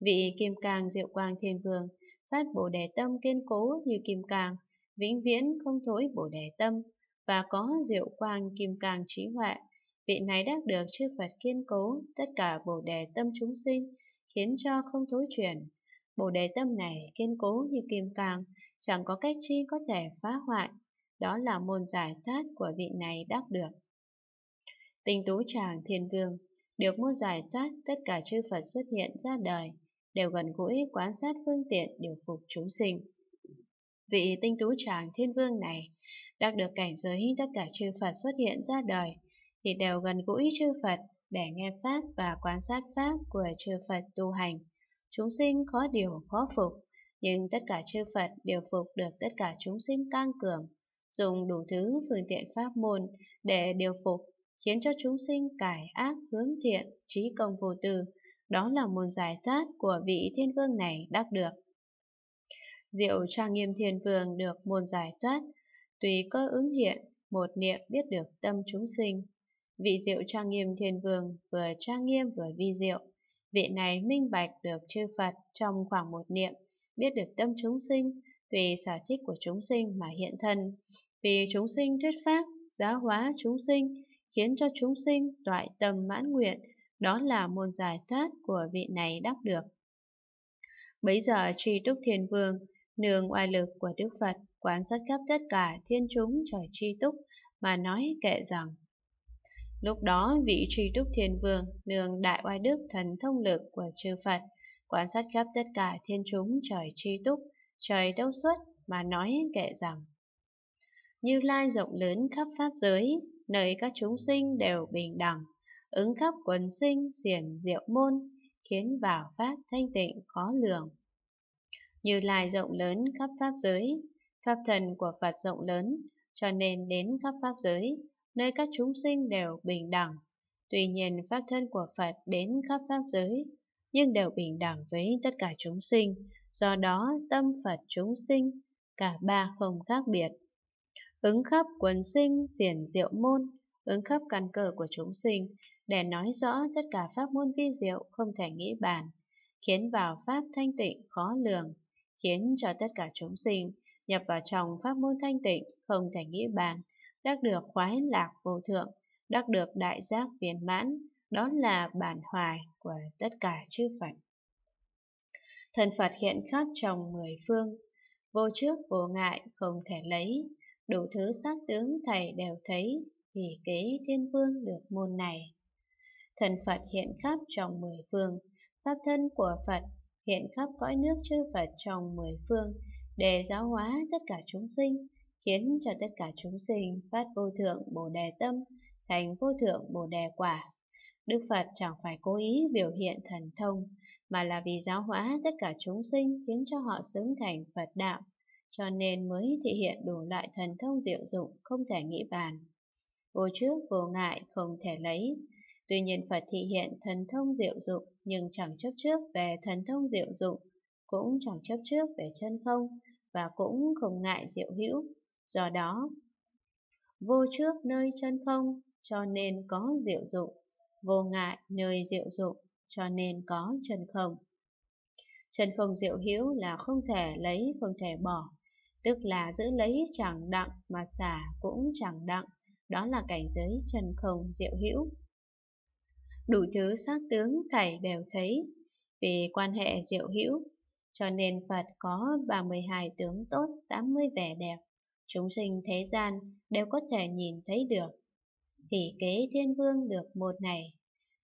Vị Kim Càng Diệu Quang Thiên Vương phát Bồ Đề Tâm kiên cố như Kim Càng, vĩnh viễn không thối Bồ Đề Tâm và có Diệu Quang Kim Càng trí huệ. Vị này đắc được chư Phật kiên cố tất cả Bồ Đề Tâm chúng sinh, khiến cho không thối chuyển. Bồ Đề Tâm này kiên cố như Kim Càng, chẳng có cách chi có thể phá hoại. Đó là môn giải thoát của vị này đắc được. Tình tú tràng thiên vương được một giải thoát, tất cả chư Phật xuất hiện ra đời, đều gần gũi quan sát phương tiện điều phục chúng sinh. Vị tinh tú tràng thiên vương này đạt được cảnh giới tất cả chư Phật xuất hiện ra đời, thì đều gần gũi chư Phật để nghe Pháp và quan sát Pháp của chư Phật tu hành. Chúng sinh khó điều khó phục, nhưng tất cả chư Phật đều phục được tất cả chúng sinh tăng cường, dùng đủ thứ phương tiện pháp môn để điều phục khiến cho chúng sinh cải ác hướng thiện, trí công vô tư. Đó là môn giải thoát của vị thiên vương này đắc được. Diệu trang nghiêm thiên vương được môn giải thoát, tùy cơ ứng hiện, một niệm biết được tâm chúng sinh. Vị diệu trang nghiêm thiên vương vừa trang nghiêm vừa vi diệu. Vị này minh bạch được chư Phật trong khoảng một niệm, biết được tâm chúng sinh, tùy sở thích của chúng sinh mà hiện thân. Vì chúng sinh thuyết pháp, giáo hóa chúng sinh, khiến cho chúng sinh toại tâm mãn nguyện, đó là môn giải thoát của vị này đắc được. Bấy giờ tri túc thiên vương, nương oai lực của Đức Phật, quan sát khắp tất cả thiên chúng trời tri túc mà nói kệ rằng Lúc đó vị tri túc thiên vương nương đại oai đức thần thông lực của chư Phật quan sát khắp tất cả thiên chúng trời tri túc, trời đâu xuất mà nói kệ rằng Như lai rộng lớn khắp pháp giới, nơi các chúng sinh đều bình đẳng, ứng khắp quần sinh xiển diệu môn, khiến vào pháp thanh tịnh khó lường. Như Lai rộng lớn khắp pháp giới, pháp thần của Phật rộng lớn, cho nên đến khắp pháp giới, nơi các chúng sinh đều bình đẳng. Tuy nhiên pháp thân của Phật đến khắp pháp giới, nhưng đều bình đẳng với tất cả chúng sinh, do đó tâm Phật chúng sinh, cả ba không khác biệt ứng khắp quần sinh xiển diệu môn, ứng khắp căn cờ của chúng sinh, để nói rõ tất cả pháp môn vi diệu không thể nghĩ bàn, khiến vào pháp thanh tịnh khó lường, khiến cho tất cả chúng sinh nhập vào trong pháp môn thanh tịnh không thể nghĩ bàn, đắc được khoái lạc vô thượng, đắc được đại giác viên mãn, đó là bản hoài của tất cả chư Phật. Thần Phật hiện khắp trong mười phương, vô trước vô ngại không thể lấy, đủ thứ sát tướng thầy đều thấy, vì kế thiên vương được môn này. Thần Phật hiện khắp trong mười phương, pháp thân của Phật hiện khắp cõi nước chư Phật trong mười phương, để giáo hóa tất cả chúng sinh, khiến cho tất cả chúng sinh phát vô thượng bồ đề tâm, thành vô thượng bồ đề quả. Đức Phật chẳng phải cố ý biểu hiện thần thông, mà là vì giáo hóa tất cả chúng sinh khiến cho họ sớm thành Phật đạo, cho nên mới thể hiện đủ loại thần thông diệu dụng không thể nghĩ bàn. Vô trước vô ngại không thể lấy, tuy nhiên Phật thị hiện thần thông diệu dụng nhưng chẳng chấp trước về thần thông diệu dụng, cũng chẳng chấp trước về chân không và cũng không ngại diệu hữu. Do đó, vô trước nơi chân không cho nên có diệu dụng, vô ngại nơi diệu dụng cho nên có chân không. Chân không diệu hữu là không thể lấy, không thể bỏ, tức là giữ lấy chẳng đặng mà xả cũng chẳng đặng, đó là cảnh giới chân không diệu hữu. Đủ thứ sắc tướng thảy đều thấy, vì quan hệ diệu hữu, cho nên Phật có 32 tướng tốt, 80 vẻ đẹp, chúng sinh thế gian đều có thể nhìn thấy được. Hỷ kế thiên vương được một này,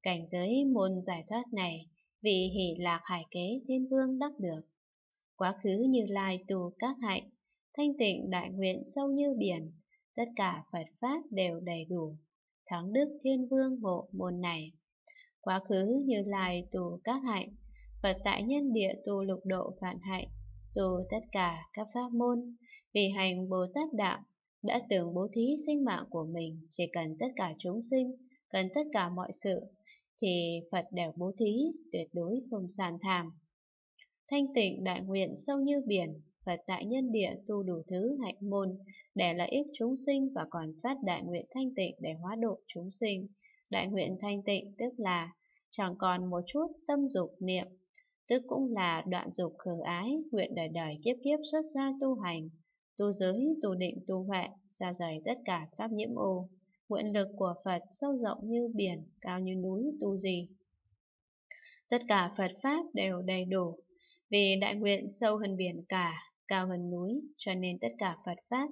cảnh giới môn giải thoát này, vì hỷ lạc hải kế thiên vương đắc được. Quá khứ như lai tù các hạnh, thanh tịnh đại nguyện sâu như biển, tất cả Phật Pháp đều đầy đủ. Thắng Đức Thiên Vương hộ môn này. Quá khứ như lai tù các hạnh, Phật tại nhân địa tu lục độ vạn hạnh, tu tất cả các pháp môn, vì hành Bồ Tát Đạo, đã từng bố thí sinh mạng của mình, chỉ cần tất cả chúng sinh, cần tất cả mọi sự, thì Phật đều bố thí, tuyệt đối không sàn tham. Thanh tịnh đại nguyện sâu như biển, Phật tại nhân địa tu đủ thứ hạnh môn, để lợi ích chúng sinh và còn phát đại nguyện thanh tịnh để hóa độ chúng sinh. Đại nguyện thanh tịnh tức là chẳng còn một chút tâm dục niệm, tức cũng là đoạn dục khờ ái, nguyện đời đời kiếp kiếp xuất gia tu hành, tu giới, tu định, tu huệ, xa rời tất cả pháp nhiễm ô. Nguyện lực của Phật sâu rộng như biển, cao như núi, tu gì. Tất cả Phật Pháp đều đầy đủ, vì đại nguyện sâu hơn biển cả, cao hơn núi, cho nên tất cả Phật Pháp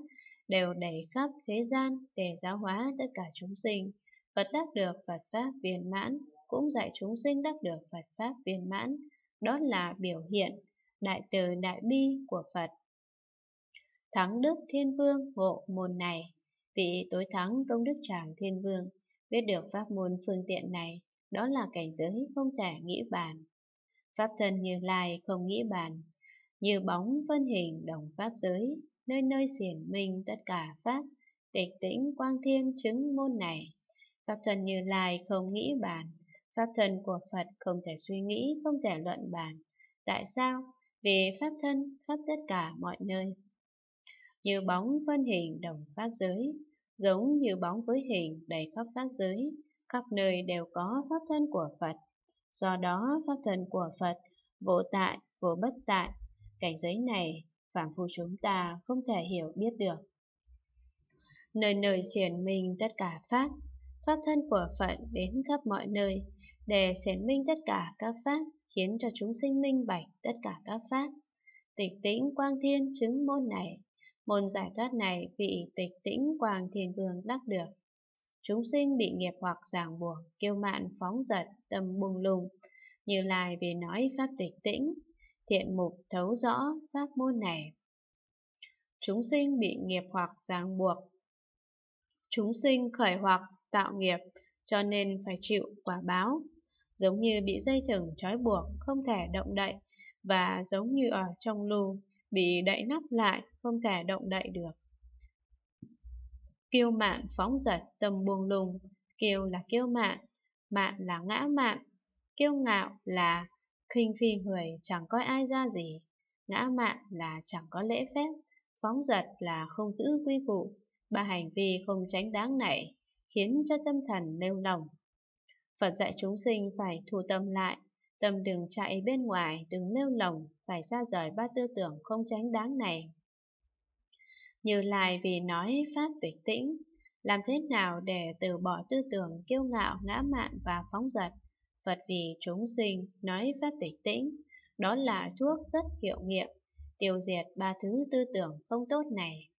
đều đẩy khắp thế gian để giáo hóa tất cả chúng sinh. Phật đắc được Phật Pháp viên mãn, cũng dạy chúng sinh đắc được Phật Pháp viên mãn, đó là biểu hiện, đại từ đại bi của Phật. Thắng Đức Thiên Vương ngộ môn này, vị tối thắng công đức tràng Thiên Vương, biết được pháp môn phương tiện này, đó là cảnh giới không thể nghĩ bàn. Pháp thân như lai không nghĩ bàn, như bóng phân hình đồng pháp giới, nơi nơi xiển minh tất cả pháp, tịch tĩnh quang thiên chứng môn này. Pháp thần như lai không nghĩ bàn, pháp thần của Phật không thể suy nghĩ, không thể luận bàn. Tại sao? Vì pháp thân khắp tất cả mọi nơi. Như bóng phân hình đồng pháp giới, giống như bóng với hình đầy khắp pháp giới, khắp nơi đều có pháp thân của Phật. Do đó, pháp thân của Phật vô tại, vô bất tại, cảnh giới này phàm phu chúng ta không thể hiểu biết được. Nơi nơi xiển minh tất cả pháp, pháp thân của Phật đến khắp mọi nơi, để xiển minh tất cả các pháp, khiến cho chúng sinh minh bạch tất cả các pháp. Tịch tĩnh quang thiên chứng môn này, môn giải thoát này vị tịch tĩnh quang thiên vương đắc được. Chúng sinh bị nghiệp hoặc ràng buộc, kêu mạn phóng dật, tâm bùng lung, như Lai vì nói pháp tịch tĩnh, thiện mục thấu rõ giác môn này. Chúng sinh bị nghiệp hoặc ràng buộc Chúng sinh khởi hoặc tạo nghiệp cho nên phải chịu quả báo, giống như bị dây thừng trói buộc không thể động đậy và giống như ở trong lù bị đậy nắp lại không thể động đậy được. Kiêu mạn phóng giật tâm buông lùng, kiêu là kiêu mạn, mạn là ngã mạn, kiêu ngạo là khinh phi người chẳng coi ai ra gì, ngã mạn là chẳng có lễ phép, phóng giật là không giữ quy củ, ba hành vi không tránh đáng này khiến cho tâm thần nêu lòng. Phật dạy chúng sinh phải thu tâm lại, tâm đừng chạy bên ngoài, đừng nêu lòng, phải xa rời ba tư tưởng không tránh đáng này. Như lại vì nói Pháp tịch tĩnh, làm thế nào để từ bỏ tư tưởng kiêu ngạo, ngã mạn và phóng giật? Phật vì chúng sinh nói pháp tịch tĩnh, đó là thuốc rất hiệu nghiệm, tiêu diệt ba thứ tư tưởng không tốt này.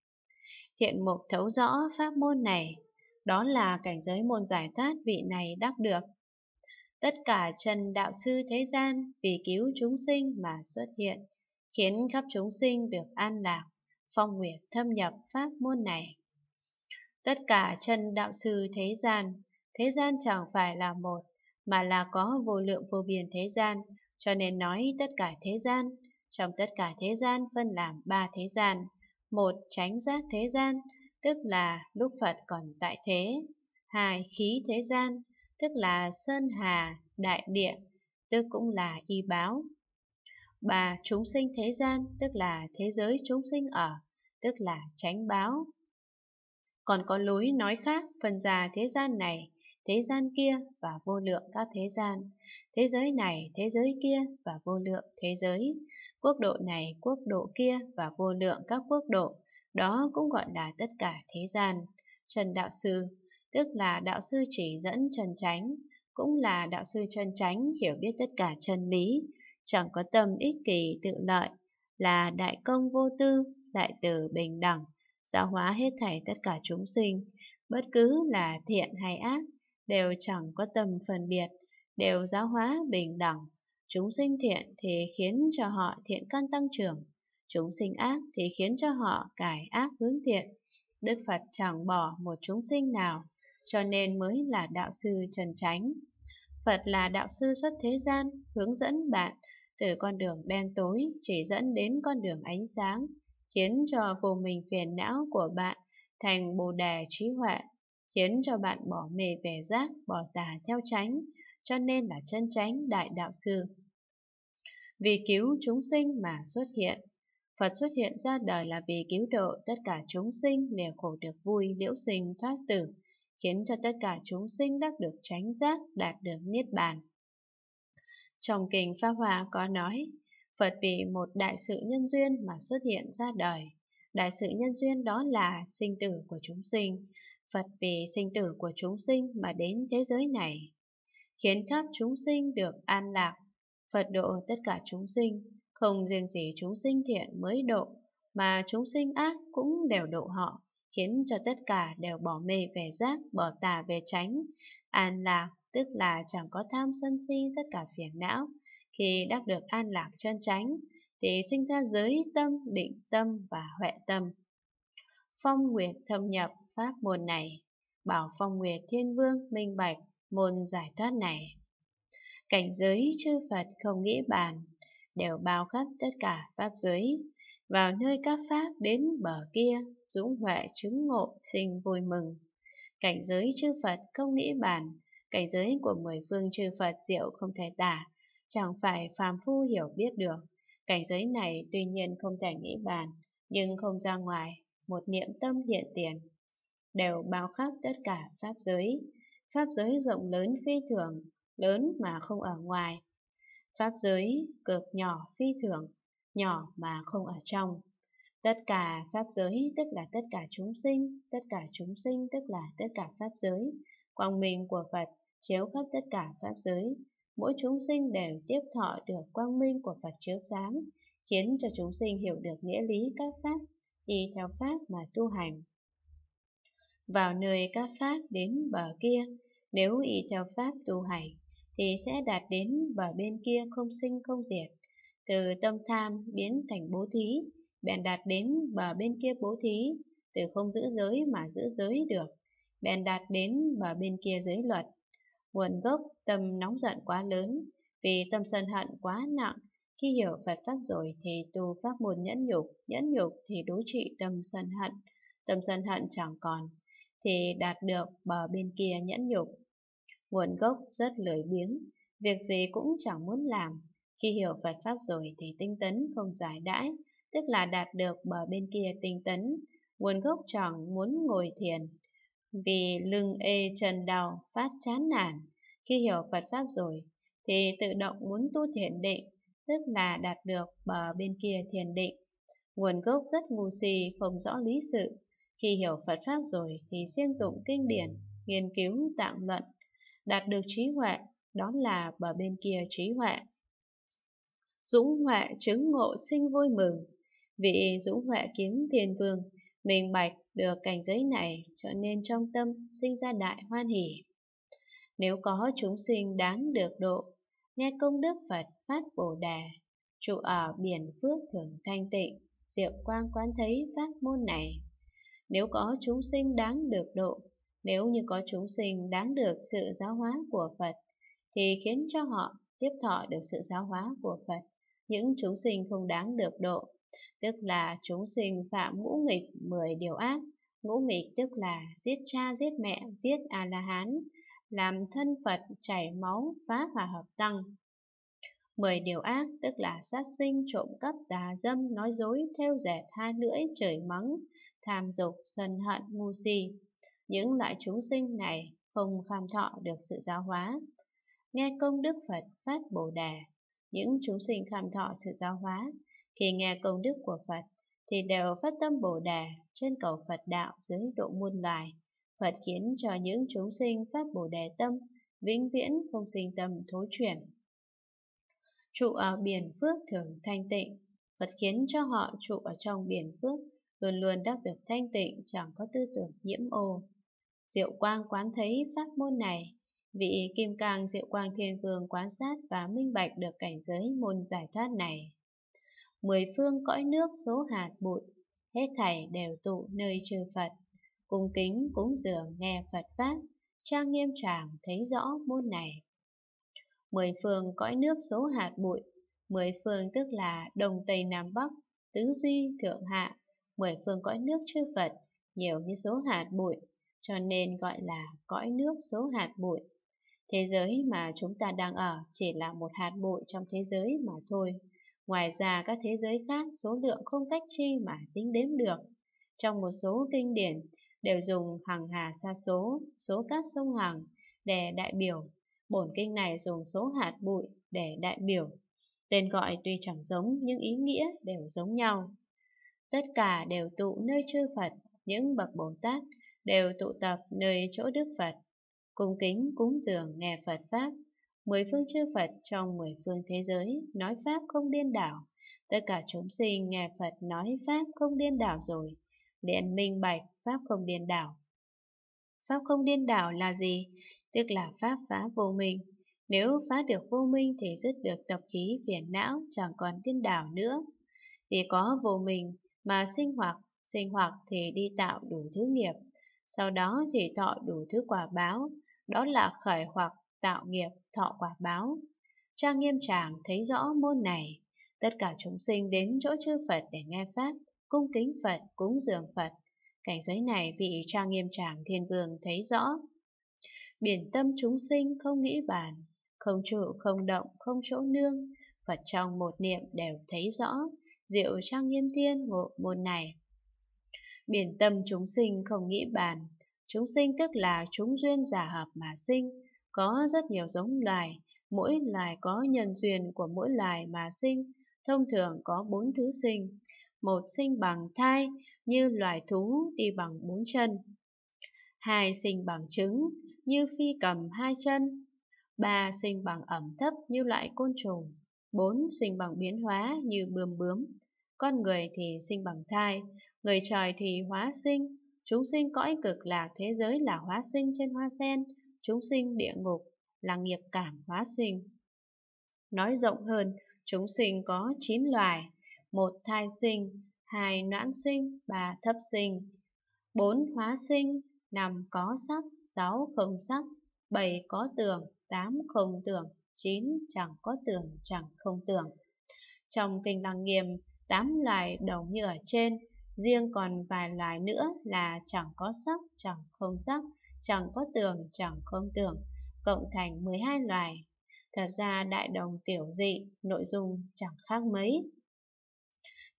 Thiện mục thấu rõ pháp môn này, đó là cảnh giới môn giải thoát vị này đắc được. Tất cả chân đạo sư thế gian vì cứu chúng sinh mà xuất hiện, khiến khắp chúng sinh được an lạc, phong nguyệt thâm nhập pháp môn này. Tất cả chân đạo sư thế gian, thế gian chẳng phải là một mà là có vô lượng vô biên thế gian, cho nên nói tất cả thế gian. Trong tất cả thế gian phân làm ba thế gian. Một, tránh giác thế gian, tức là lúc Phật còn tại thế. Hai, khí thế gian, tức là sơn hà, đại địa, tức cũng là y báo. Ba, chúng sinh thế gian, tức là thế giới chúng sinh ở, tức là tránh báo. Còn có lối nói khác phân ra thế gian này thế gian kia và vô lượng các thế gian, thế giới này, thế giới kia và vô lượng thế giới, quốc độ này, quốc độ kia và vô lượng các quốc độ, đó cũng gọi là tất cả thế gian. Trần Đạo Sư, tức là Đạo Sư chỉ dẫn Trần Chánh, cũng là Đạo Sư Trần Chánh hiểu biết tất cả chân lý, chẳng có tâm ích kỷ tự lợi, là đại công vô tư, đại từ bình đẳng, giáo hóa hết thảy tất cả chúng sinh, bất cứ là thiện hay ác, đều chẳng có tâm phân biệt, đều giáo hóa bình đẳng. Chúng sinh thiện thì khiến cho họ thiện căn tăng trưởng, chúng sinh ác thì khiến cho họ cải ác hướng thiện. Đức Phật chẳng bỏ một chúng sinh nào, cho nên mới là đạo sư trần tránh. Phật là đạo sư xuất thế gian, hướng dẫn bạn từ con đường đen tối chỉ dẫn đến con đường ánh sáng, khiến cho vô mình phiền não của bạn thành bồ đề trí huệ khiến cho bạn bỏ mê về giác, bỏ tà theo tránh, cho nên là chân tránh đại đạo sư. Vì cứu chúng sinh mà xuất hiện, Phật xuất hiện ra đời là vì cứu độ tất cả chúng sinh lìa khổ được vui, liễu sinh thoát tử, khiến cho tất cả chúng sinh đắc được tránh giác, đạt được niết bàn. Trong kinh Pháp Hòa có nói, Phật vì một đại sự nhân duyên mà xuất hiện ra đời, Đại sự nhân duyên đó là sinh tử của chúng sinh. Phật vì sinh tử của chúng sinh mà đến thế giới này, khiến khắp chúng sinh được an lạc. Phật độ tất cả chúng sinh, không riêng gì chúng sinh thiện mới độ, mà chúng sinh ác cũng đều độ họ, khiến cho tất cả đều bỏ mê về giác, bỏ tà về tránh. An lạc tức là chẳng có tham sân si tất cả phiền não, khi đắc được an lạc chân tránh, để sinh ra giới tâm, định tâm và huệ tâm. Phong Nguyệt thâm nhập pháp môn này, bảo Phong Nguyệt Thiên Vương minh bạch môn giải thoát này. Cảnh giới chư Phật không nghĩ bàn, đều bao khắp tất cả pháp giới, vào nơi các pháp đến bờ kia, dũng huệ chứng ngộ sinh vui mừng. Cảnh giới chư Phật không nghĩ bàn, cảnh giới của mười phương chư Phật diệu không thể tả, chẳng phải phàm phu hiểu biết được. Cảnh giới này tuy nhiên không thể nghĩ bàn, nhưng không ra ngoài, một niệm tâm hiện tiền. Đều bao khắp tất cả pháp giới. Pháp giới rộng lớn phi thường, lớn mà không ở ngoài. Pháp giới cực nhỏ phi thường, nhỏ mà không ở trong. Tất cả pháp giới tức là tất cả chúng sinh, tất cả chúng sinh tức là tất cả pháp giới. Quang minh của Phật chiếu khắp tất cả pháp giới, mỗi chúng sinh đều tiếp thọ được quang minh của Phật chiếu sáng, khiến cho chúng sinh hiểu được nghĩa lý các pháp, y theo pháp mà tu hành. Vào nơi các pháp đến bờ kia, nếu y theo pháp tu hành, thì sẽ đạt đến bờ bên kia không sinh không diệt. Từ tâm tham biến thành bố thí, bèn đạt đến bờ bên kia bố thí, từ không giữ giới mà giữ giới được, bèn đạt đến bờ bên kia giới luật, Nguồn gốc tâm nóng giận quá lớn, vì tâm sân hận quá nặng, khi hiểu Phật Pháp rồi thì tu Pháp môn nhẫn nhục, nhẫn nhục thì đối trị tâm sân hận, tâm sân hận chẳng còn, thì đạt được bờ bên kia nhẫn nhục. Nguồn gốc rất lười biếng, việc gì cũng chẳng muốn làm. Khi hiểu Phật Pháp rồi thì tinh tấn không giải đãi, tức là đạt được bờ bên kia tinh tấn. Nguồn gốc chẳng muốn ngồi thiền, vì lưng ê trần đầu phát chán nản, khi hiểu Phật Pháp rồi, thì tự động muốn tu thiền định, tức là đạt được bờ bên kia thiền định. Nguồn gốc rất ngu si, không rõ lý sự. Khi hiểu Phật Pháp rồi thì siêng tụng kinh điển, nghiên cứu tạng luận, đạt được trí huệ, đó là bờ bên kia trí huệ. Dũng Huệ chứng ngộ sinh vui mừng, vị Dũng Huệ kiếm thiền vương Minh bạch được cảnh giới này cho nên trong tâm sinh ra đại hoan hỷ. Nếu có chúng sinh đáng được độ, nghe công đức Phật phát Bồ Đà, trụ ở biển phước thường thanh tịnh, diệu quang quán thấy pháp môn này. Nếu có chúng sinh đáng được độ, nếu như có chúng sinh đáng được sự giáo hóa của Phật, thì khiến cho họ tiếp thọ được sự giáo hóa của Phật. Những chúng sinh không đáng được độ, tức là chúng sinh phạm ngũ nghịch 10 điều ác. Ngũ nghịch tức là giết cha, giết mẹ, giết A-la-hán, làm thân Phật chảy máu, phá hòa hợp tăng. 10 điều ác tức là sát sinh, trộm cắp, tà dâm, nói dối, theo dệt, hai lưỡi, trời mắng, tham dục, sân hận, ngu si. Những loại chúng sinh này không kham thọ được sự giáo hóa. Nghe công đức Phật phát Bồ Đề, những chúng sinh kham thọ sự giáo hóa khi nghe công đức của Phật thì đều phát tâm Bồ Đà trên cầu Phật đạo dưới độ muôn loài. Phật khiến cho những chúng sinh phát Bồ Đề tâm, vĩnh viễn không sinh tâm thối chuyển. Trụ ở biển phước thường thanh tịnh, Phật khiến cho họ trụ ở trong biển phước, luôn luôn đắc được thanh tịnh chẳng có tư tưởng nhiễm ô. Diệu quang quán thấy pháp môn này, vị kim cang diệu quang thiên vương quán sát và minh bạch được cảnh giới môn giải thoát này mười phương cõi nước số hạt bụi, hết thảy đều tụ nơi chư Phật, cung kính cúng dường nghe Phật Pháp, trang nghiêm tràng thấy rõ môn này. Mười phương cõi nước số hạt bụi, mười phương tức là Đông Tây Nam Bắc, Tứ Duy, Thượng Hạ, mười phương cõi nước chư Phật, nhiều như số hạt bụi, cho nên gọi là cõi nước số hạt bụi. Thế giới mà chúng ta đang ở chỉ là một hạt bụi trong thế giới mà thôi. Ngoài ra các thế giới khác số lượng không cách chi mà tính đếm được. Trong một số kinh điển đều dùng hàng hà sa số, số các sông hàng để đại biểu. Bổn kinh này dùng số hạt bụi để đại biểu. Tên gọi tuy chẳng giống nhưng ý nghĩa đều giống nhau. Tất cả đều tụ nơi chư Phật, những bậc Bồ Tát đều tụ tập nơi chỗ Đức Phật, cung kính cúng dường nghe Phật Pháp mười phương chư Phật trong mười phương thế giới nói Pháp không điên đảo. Tất cả chúng sinh nghe Phật nói Pháp không điên đảo rồi, liền minh bạch Pháp không điên đảo. Pháp không điên đảo là gì? Tức là Pháp phá vô minh. Nếu phá được vô minh thì dứt được tập khí phiền não chẳng còn điên đảo nữa. Vì có vô minh mà sinh hoạt, sinh hoạt thì đi tạo đủ thứ nghiệp, sau đó thì thọ đủ thứ quả báo, đó là khởi hoặc tạo nghiệp, thọ quả báo. Cha nghiêm tràng thấy rõ môn này, tất cả chúng sinh đến chỗ chư Phật để nghe Pháp, cung kính Phật, cúng dường Phật. Cảnh giới này vị cha nghiêm tràng thiên vương thấy rõ. Biển tâm chúng sinh không nghĩ bàn, không trụ, không động, không chỗ nương, Phật trong một niệm đều thấy rõ, diệu trang nghiêm thiên ngộ môn này. Biển tâm chúng sinh không nghĩ bàn, chúng sinh tức là chúng duyên giả hợp mà sinh, có rất nhiều giống loài, mỗi loài có nhân duyên của mỗi loài mà sinh, thông thường có bốn thứ sinh, một sinh bằng thai như loài thú đi bằng bốn chân, hai sinh bằng trứng như phi cầm hai chân, ba sinh bằng ẩm thấp như loại côn trùng, bốn sinh bằng biến hóa như bươm bướm. Con người thì sinh bằng thai, người trời thì hóa sinh, chúng sinh cõi cực lạc thế giới là hóa sinh trên hoa sen, chúng sinh địa ngục là nghiệp cảm hóa sinh. Nói rộng hơn, chúng sinh có 9 loài, một thai sinh, hai noãn sinh, ba thấp sinh, bốn hóa sinh, năm có sắc, sáu không sắc, bảy có tưởng, tám không tưởng, chín chẳng có tưởng, chẳng không tưởng. Trong kinh Lăng Nghiêm, tám loài đầu như ở trên, riêng còn vài loài nữa là chẳng có sắc, chẳng không sắc, chẳng có tường chẳng không tưởng, cộng thành 12 loài. Thật ra đại đồng tiểu dị, nội dung chẳng khác mấy.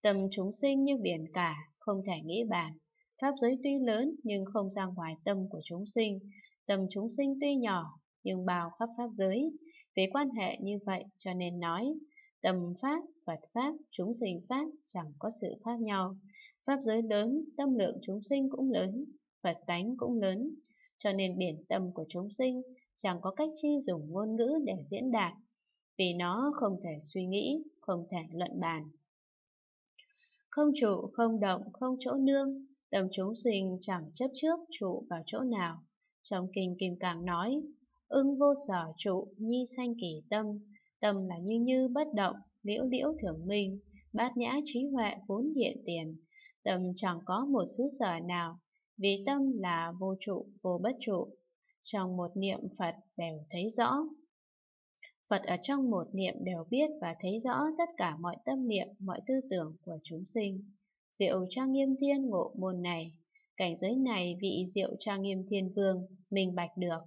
Tâm chúng sinh như biển cả, không thể nghĩ bàn. Pháp giới tuy lớn nhưng không ra ngoài tâm của chúng sinh. Tâm chúng sinh tuy nhỏ nhưng bao khắp pháp giới. Vì quan hệ như vậy cho nên nói, tâm pháp, Phật pháp, chúng sinh pháp chẳng có sự khác nhau. Pháp giới lớn, tâm lượng chúng sinh cũng lớn, Phật tánh cũng lớn cho nên biển tâm của chúng sinh chẳng có cách chi dùng ngôn ngữ để diễn đạt, vì nó không thể suy nghĩ, không thể luận bàn. Không trụ, không động, không chỗ nương, tâm chúng sinh chẳng chấp trước trụ vào chỗ nào. Trong kinh Kim Cang nói, ưng vô sở trụ, nhi sanh kỳ tâm, tâm là như như bất động, liễu liễu thường minh, bát nhã trí huệ vốn hiện tiền, tâm chẳng có một xứ sở nào vì tâm là vô trụ, vô bất trụ. Trong một niệm Phật đều thấy rõ. Phật ở trong một niệm đều biết và thấy rõ tất cả mọi tâm niệm, mọi tư tưởng của chúng sinh. Diệu trang nghiêm thiên ngộ môn này, cảnh giới này vị diệu trang nghiêm thiên vương, mình bạch được.